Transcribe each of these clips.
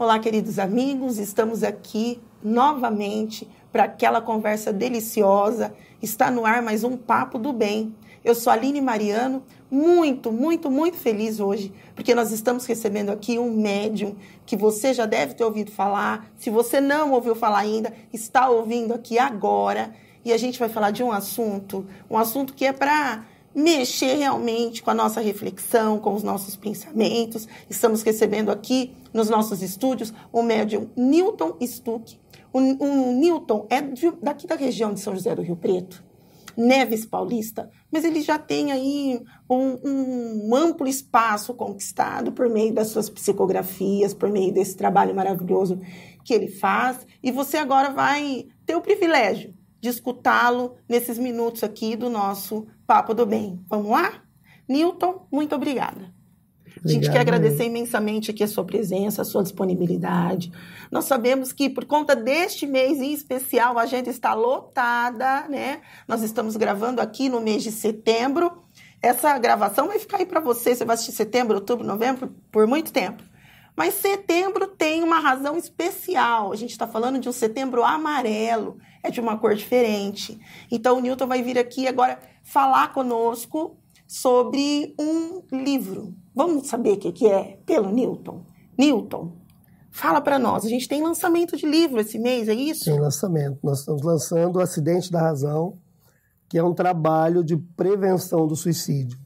Olá, queridos amigos, estamos aqui novamente para aquela conversa deliciosa. Está no ar mais um Papo do Bem. Eu sou Aline Mariano, muito, muito, muito feliz hoje, porque nós estamos recebendo aqui um médium que você já deve ter ouvido falar. Se você não ouviu falar ainda, está ouvindo aqui agora. E a gente vai falar de um assunto, um assunto que é para mexer realmente com a nossa reflexão, com os nossos pensamentos. Estamos recebendo aqui nos nossos estúdios o médium Newton Stuck. O, o Newton é de, daqui da região de São José do Rio Preto. Neves Paulista, mas ele já tem aí um, um, amplo espaço conquistado por meio das suas psicografias, por meio desse trabalho maravilhoso que ele faz. E você agora vai ter o privilégio de escutá-lo nesses minutos aqui do nosso Papo do Bem. Vamos lá? Newton, muito obrigada. Obrigado. A gente quer agradecer imensamente aqui a sua presença, a sua disponibilidade. Nós sabemos que por conta deste mês em especial, a gente está lotada, né? Nós estamos gravando aqui no mês de setembro. Essa gravação vai ficar aí para você, você vai assistir setembro, outubro, novembro, por muito tempo. Mas setembro tem uma razão especial. A gente está falando de um setembro amarelo, é de uma cor diferente. Então o Newton vai vir aqui agora falar conosco sobre um livro. Vamos saber o que é pelo Newton. Newton, Fala para nós, a gente tem lançamento de livro esse mês, é isso? Tem lançamento. Nós estamos lançando o Acidente da Razão, que é um trabalho de prevenção do suicídio.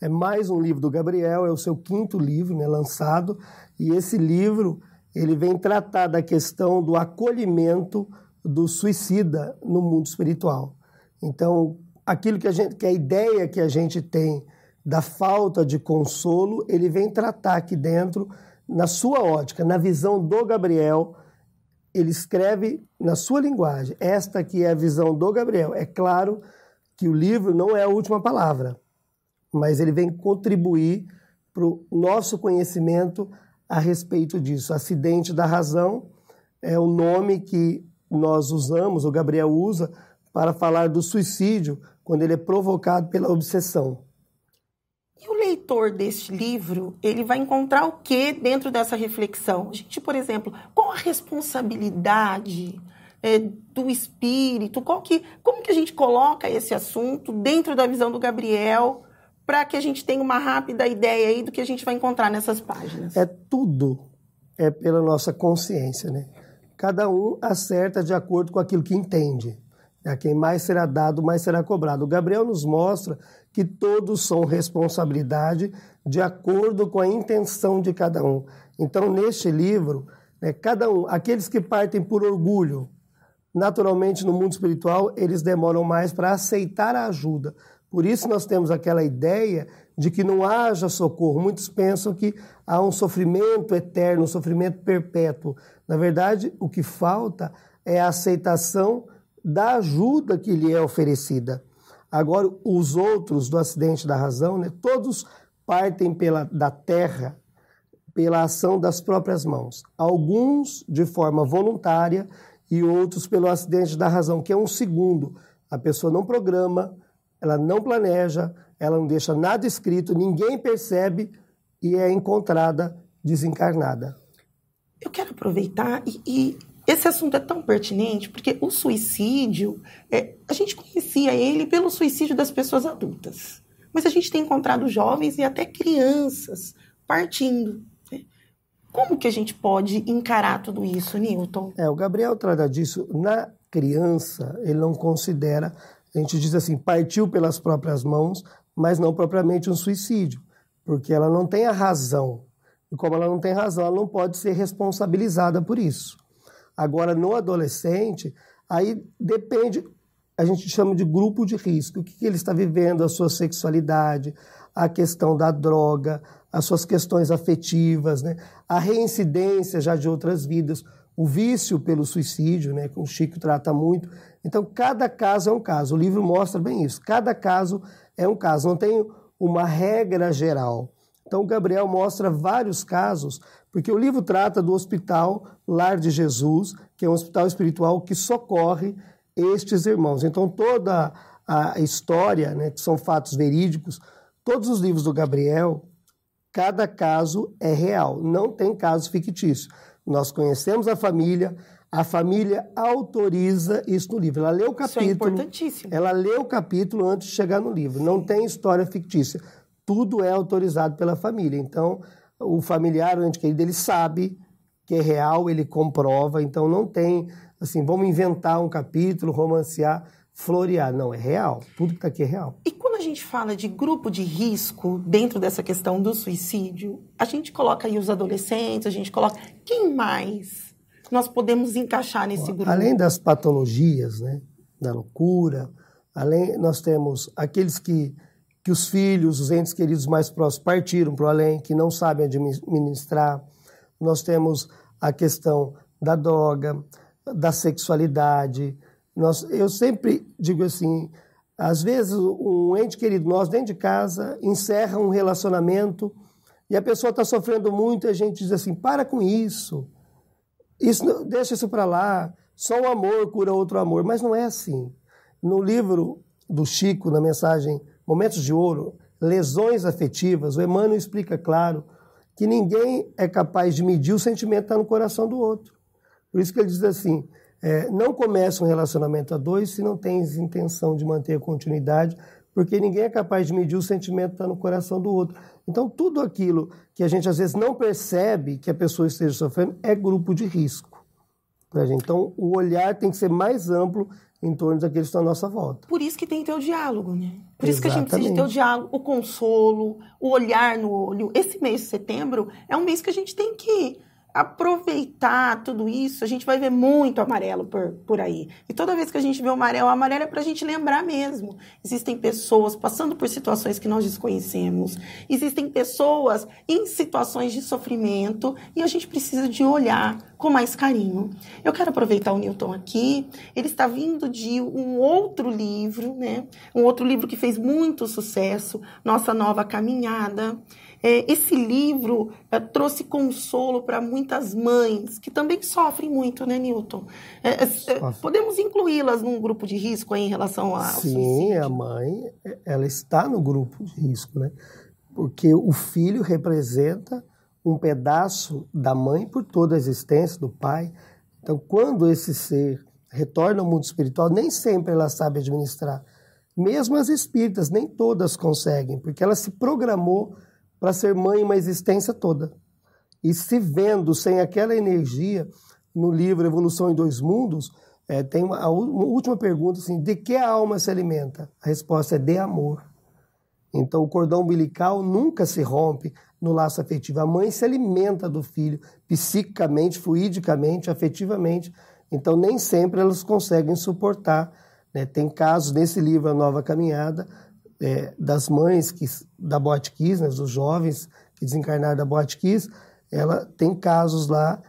É mais um livro do Gabriel, é o seu quinto livro né, lançado, e esse livro ele vem tratar da questão do acolhimento do suicida no mundo espiritual. Então, aquilo que a gente, que a ideia que a gente tem da falta de consolo, ele vem tratar aqui dentro na sua ótica, na visão do Gabriel, ele escreve na sua linguagem. Esta que é a visão do Gabriel. É claro que o livro não é a última palavra mas ele vem contribuir para o nosso conhecimento a respeito disso. Acidente da razão é o nome que nós usamos, o Gabriel usa, para falar do suicídio quando ele é provocado pela obsessão. E o leitor deste livro, ele vai encontrar o que dentro dessa reflexão? A gente, por exemplo, qual a responsabilidade é, do espírito? Qual que, como que a gente coloca esse assunto dentro da visão do Gabriel para que a gente tenha uma rápida ideia aí do que a gente vai encontrar nessas páginas. É tudo é pela nossa consciência, né? Cada um acerta de acordo com aquilo que entende. A né? quem mais será dado, mais será cobrado. O Gabriel nos mostra que todos são responsabilidade de acordo com a intenção de cada um. Então, neste livro, né, cada um, aqueles que partem por orgulho, naturalmente no mundo espiritual, eles demoram mais para aceitar a ajuda. Por isso nós temos aquela ideia de que não haja socorro. Muitos pensam que há um sofrimento eterno, um sofrimento perpétuo. Na verdade, o que falta é a aceitação da ajuda que lhe é oferecida. Agora, os outros do acidente da razão, né, todos partem pela, da terra pela ação das próprias mãos. Alguns de forma voluntária e outros pelo acidente da razão, que é um segundo. A pessoa não programa, ela não planeja, ela não deixa nada escrito, ninguém percebe e é encontrada desencarnada. Eu quero aproveitar e, e esse assunto é tão pertinente porque o suicídio, é, a gente conhecia ele pelo suicídio das pessoas adultas, mas a gente tem encontrado jovens e até crianças partindo. Né? Como que a gente pode encarar tudo isso, Newton? É, o Gabriel trata disso na criança, ele não considera a gente diz assim, partiu pelas próprias mãos, mas não propriamente um suicídio, porque ela não tem a razão. E como ela não tem razão, ela não pode ser responsabilizada por isso. Agora, no adolescente, aí depende, a gente chama de grupo de risco, o que ele está vivendo, a sua sexualidade, a questão da droga, as suas questões afetivas, né? a reincidência já de outras vidas, o vício pelo suicídio, né, que o Chico trata muito. Então, cada caso é um caso. O livro mostra bem isso. Cada caso é um caso. Não tem uma regra geral. Então, o Gabriel mostra vários casos, porque o livro trata do hospital Lar de Jesus, que é um hospital espiritual que socorre estes irmãos. Então, toda a história, né, que são fatos verídicos, todos os livros do Gabriel, cada caso é real, não tem caso fictício. Nós conhecemos a família, a família autoriza isso no livro. Ela lê o capítulo. Isso é importantíssimo. Ela lê o capítulo antes de chegar no livro. Sim. Não tem história fictícia. Tudo é autorizado pela família. Então, o familiar, o ente querido, ele sabe que é real, ele comprova. Então, não tem, assim, vamos inventar um capítulo, romancear florear. Não, é real. Tudo que está aqui é real. E quando a gente fala de grupo de risco dentro dessa questão do suicídio, a gente coloca aí os adolescentes, a gente coloca quem mais nós podemos encaixar nesse grupo? Além das patologias, né, da loucura, além nós temos aqueles que que os filhos, os entes queridos mais próximos partiram para o além, que não sabem administrar. Nós temos a questão da droga, da sexualidade, nós, eu sempre digo assim, às vezes um ente querido nosso dentro de casa encerra um relacionamento e a pessoa está sofrendo muito e a gente diz assim, para com isso, isso deixa isso para lá, só o amor cura outro amor, mas não é assim. No livro do Chico, na mensagem Momentos de Ouro, Lesões Afetivas, o Emmanuel explica claro que ninguém é capaz de medir o sentimento que está no coração do outro. Por isso que ele diz assim, é, não começa um relacionamento a dois se não tens intenção de manter a continuidade, porque ninguém é capaz de medir o sentimento que está no coração do outro. Então, tudo aquilo que a gente às vezes não percebe que a pessoa esteja sofrendo é grupo de risco. Pra né, gente. Então, o olhar tem que ser mais amplo em torno daqueles que estão à nossa volta. Por isso que tem que ter o diálogo, né? Por Exatamente. isso que a gente precisa ter o diálogo, o consolo, o olhar no olho. Esse mês de setembro é um mês que a gente tem que aproveitar tudo isso, a gente vai ver muito amarelo por, por aí. E toda vez que a gente vê o amarelo, o amarelo é para a gente lembrar mesmo. Existem pessoas passando por situações que nós desconhecemos, existem pessoas em situações de sofrimento e a gente precisa de olhar com mais carinho. Eu quero aproveitar o Newton aqui, ele está vindo de um outro livro, né? Um outro livro que fez muito sucesso, Nossa Nova Caminhada. É, esse livro eh, trouxe consolo para muitas mães que também sofrem muito, né, Newton? É, é, podemos incluí-las num grupo de risco em relação ao Sim, suicídio? a mãe, eh, ela está no grupo de risco, né? Porque o filho representa um pedaço da mãe por toda a existência do pai. Então, quando esse ser retorna ao mundo espiritual, nem sempre ela sabe administrar. Mesmo as espíritas, nem todas conseguem, porque ela se programou para ser mãe uma existência toda. E se vendo sem aquela energia, no livro Evolução em Dois Mundos, é, tem uma, a última pergunta assim: de que a alma se alimenta? A resposta é de amor. Então, o cordão umbilical nunca se rompe no laço afetivo. A mãe se alimenta do filho psiquicamente, fluidicamente, afetivamente. Então, nem sempre elas conseguem suportar. Né? Tem casos nesse livro, A Nova Caminhada, é, das mães que, da Boate Kiss, né, dos jovens que desencarnaram da Boate Kiss, ela tem casos lá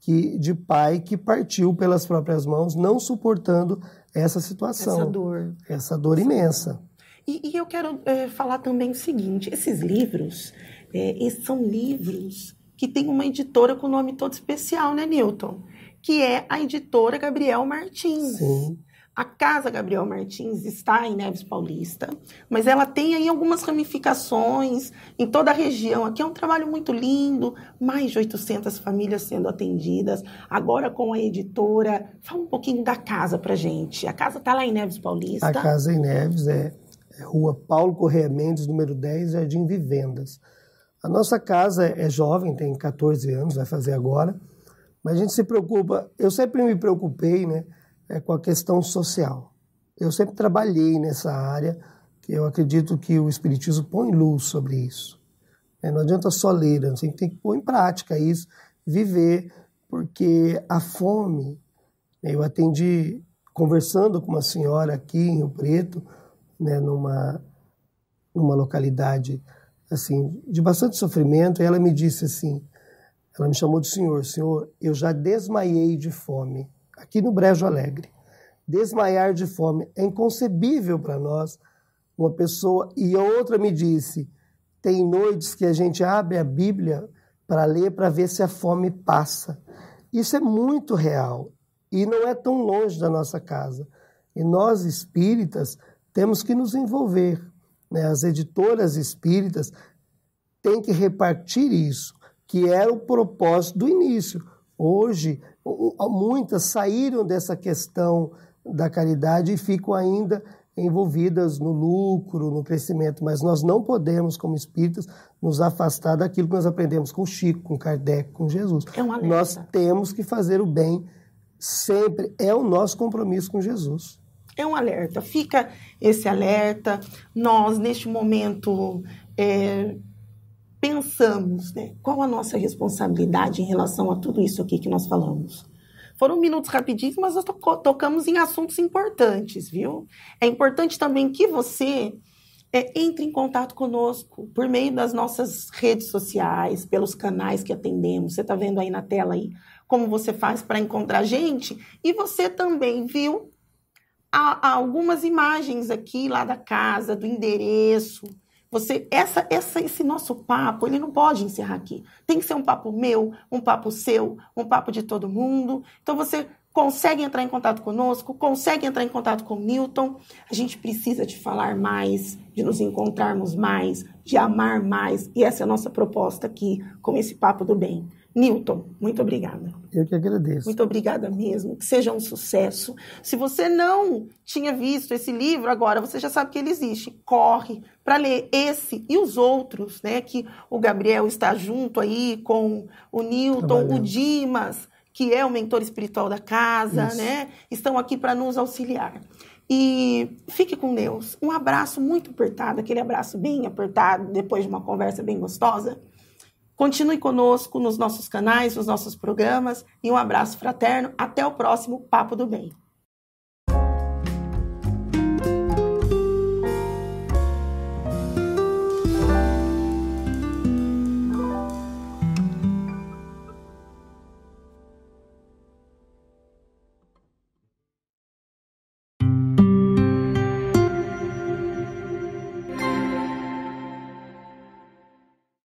que, de pai que partiu pelas próprias mãos, não suportando essa situação. Essa dor. Essa dor imensa. E, e eu quero é, falar também o seguinte: esses livros é, esses são livros que tem uma editora com nome todo especial, né, Newton? Que é a editora Gabriel Martins. Sim. A Casa Gabriel Martins está em Neves Paulista, mas ela tem aí algumas ramificações em toda a região. Aqui é um trabalho muito lindo, mais de 800 famílias sendo atendidas. Agora com a editora, fala um pouquinho da casa para gente. A casa está lá em Neves Paulista. A casa em Neves é, é Rua Paulo Correia Mendes, número 10, Jardim Vivendas. A nossa casa é, é jovem, tem 14 anos, vai fazer agora, mas a gente se preocupa. Eu sempre me preocupei, né? é, com a questão social. Eu sempre trabalhei nessa área, que eu acredito que o Espiritismo põe luz sobre isso. É, não adianta só ler, a né? gente tem que pôr em prática isso, viver, porque a fome. Né, eu atendi, conversando com uma senhora aqui em Rio Preto, né, numa, numa localidade assim de bastante sofrimento, e ela me disse assim: ela me chamou de senhor, senhor, eu já desmaiei de fome aqui no Brejo Alegre. Desmaiar de fome é inconcebível para nós. Uma pessoa e outra me disse: tem noites que a gente abre a Bíblia para ler para ver se a fome passa. Isso é muito real e não é tão longe da nossa casa. E nós espíritas temos que nos envolver. Né? As editoras espíritas têm que repartir isso, que era o propósito do início Hoje, muitas saíram dessa questão da caridade e ficam ainda envolvidas no lucro, no crescimento, mas nós não podemos, como espíritas, nos afastar daquilo que nós aprendemos com Chico, com Kardec, com Jesus. É uma alerta. nós temos que fazer o bem sempre, é o nosso compromisso com Jesus. É um alerta, fica esse alerta. Nós, neste momento, é, pensamos, né? Qual a nossa responsabilidade em relação a tudo isso aqui que nós falamos? Foram minutos rapidinhos, mas nós tocamos em assuntos importantes, viu? É importante também que você é, entre em contato conosco por meio das nossas redes sociais, pelos canais que atendemos. Você está vendo aí na tela aí como você faz para encontrar a gente. E você também viu algumas imagens aqui lá da casa, do endereço, você, essa, essa, esse nosso papo, ele não pode encerrar aqui. Tem que ser um papo meu, um papo seu, um papo de todo mundo. Então você consegue entrar em contato conosco, consegue entrar em contato com o Newton. A gente precisa de falar mais, de nos encontrarmos mais, de amar mais. E essa é a nossa proposta aqui com esse papo do bem. Newton, muito obrigada. Eu que agradeço. Muito obrigada mesmo. Que seja um sucesso. Se você não tinha visto esse livro, agora você já sabe que ele existe. Corre para ler esse e os outros, né? Que o Gabriel está junto aí com o Newton, o Dimas, que é o mentor espiritual da casa, Isso. né? Estão aqui para nos auxiliar. E fique com Deus. Um abraço muito apertado, aquele abraço bem apertado, depois de uma conversa bem gostosa. Continue conosco nos nossos canais, nos nossos programas e um abraço fraterno. Até o próximo Papo do Bem.